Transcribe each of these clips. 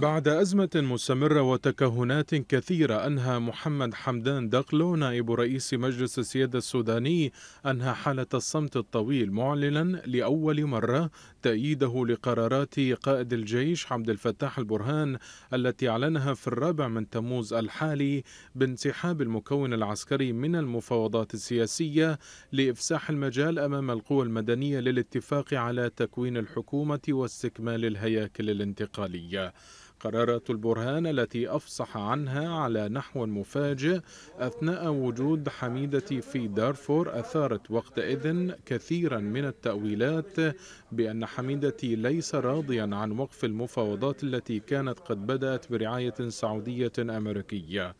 بعد أزمة مستمرة وتكهنات كثيرة أنهى محمد حمدان دقلو نائب رئيس مجلس السيادة السوداني أنهى حالة الصمت الطويل معلنا لأول مرة تأييده لقرارات قائد الجيش عبد الفتاح البرهان التي أعلنها في الرابع من تموز الحالي بانسحاب المكون العسكري من المفاوضات السياسية لإفساح المجال أمام القوى المدنية للاتفاق على تكوين الحكومة واستكمال الهياكل الانتقالية. قرارات البرهان التي أفصح عنها على نحو مفاجئ أثناء وجود حميدتي في دارفور أثارت وقتئذ كثيرا من التأويلات بأن حميدتي ليس راضيا عن وقف المفاوضات التي كانت قد بدأت برعاية سعودية أمريكية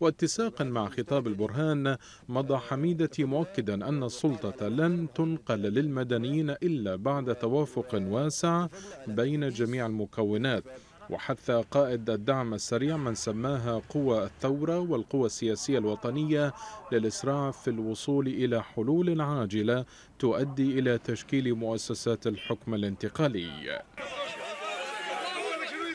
واتساقا مع خطاب البرهان مضى حميدتي مؤكدا أن السلطة لن تنقل للمدنيين إلا بعد توافق واسع بين جميع المكونات وحث قائد الدعم السريع من سماها قوى الثورة والقوى السياسية الوطنية للإسراع في الوصول إلى حلول عاجلة تؤدي إلى تشكيل مؤسسات الحكم الانتقالي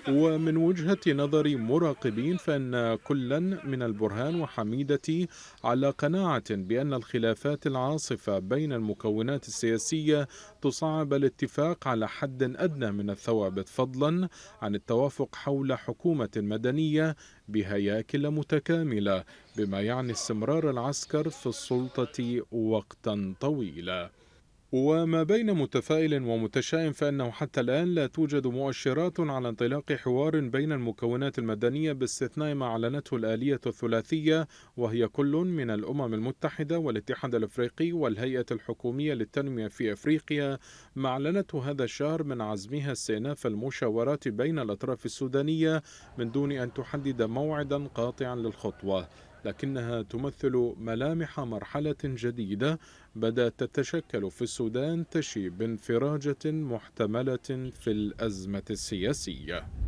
ومن وجهة نظر مراقبين فإن كلا من البرهان وحميدة على قناعة بأن الخلافات العاصفة بين المكونات السياسية تصعب الاتفاق على حد أدنى من الثوابت فضلا عن التوافق حول حكومة مدنية بهياكل متكاملة بما يعني استمرار العسكر في السلطة وقتا طويلا وما بين متفائل ومتشائم فأنه حتى الآن لا توجد مؤشرات على انطلاق حوار بين المكونات المدنية باستثناء ما أعلنته الآلية الثلاثية وهي كل من الأمم المتحدة والاتحاد الأفريقي والهيئة الحكومية للتنمية في أفريقيا ما أعلنته هذا الشهر من عزمها استئناف المشاورات بين الأطراف السودانية من دون أن تحدد موعدا قاطعا للخطوة لكنها تمثل ملامح مرحلة جديدة بدأت تتشكل في السودان تشي بانفراجة محتملة في الأزمة السياسية